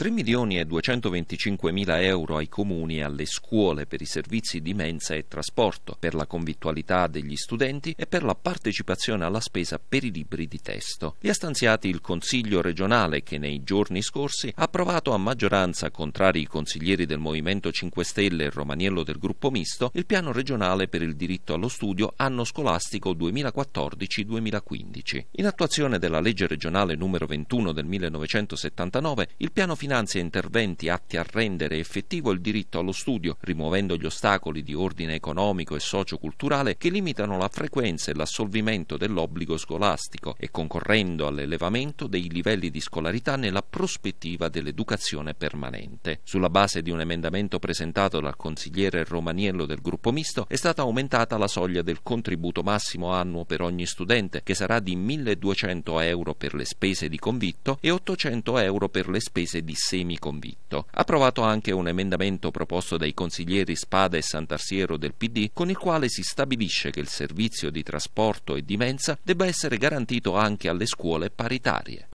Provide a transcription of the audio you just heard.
3 milioni e 225 mila euro ai comuni e alle scuole per i servizi di mensa e trasporto, per la convittualità degli studenti e per la partecipazione alla spesa per i libri di testo. Li ha stanziati il Consiglio regionale che nei giorni scorsi ha approvato a maggioranza, contrari i consiglieri del Movimento 5 Stelle e Romaniello del gruppo misto, il piano regionale per il diritto allo studio anno scolastico 2014-2015. In attuazione della legge regionale numero 21 del 1979, il piano finanziario ordinanze e interventi atti a rendere effettivo il diritto allo studio, rimuovendo gli ostacoli di ordine economico e socioculturale che limitano la frequenza e l'assolvimento dell'obbligo scolastico e concorrendo all'elevamento dei livelli di scolarità nella prospettiva dell'educazione permanente. Sulla base di un emendamento presentato dal consigliere Romaniello del gruppo misto è stata aumentata la soglia del contributo massimo annuo per ogni studente che sarà di 1200 euro per le spese di convitto e 800 euro per le spese di semiconvitto. Approvato anche un emendamento proposto dai consiglieri Spada e Sant'Arsiero del PD, con il quale si stabilisce che il servizio di trasporto e di mensa debba essere garantito anche alle scuole paritarie.